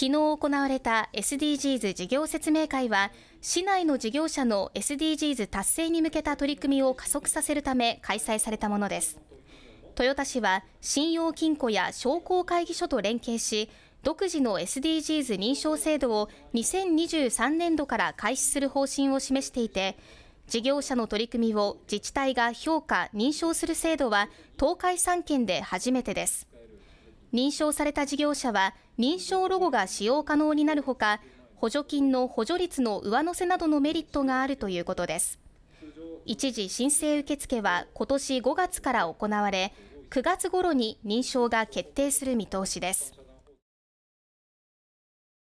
昨日行われた SDGs 事業説明会は市内の事業者の SDGs 達成に向けた取り組みを加速させるため開催されたものです豊田市は信用金庫や商工会議所と連携し独自の SDGs 認証制度を2023年度から開始する方針を示していて事業者の取り組みを自治体が評価・認証する制度は東海3県で初めてです認証された事業者は認証ロゴが使用可能になるほか補助金の補助率の上乗せなどのメリットがあるということです一時申請受付は今年5月から行われ9月頃に認証が決定する見通しです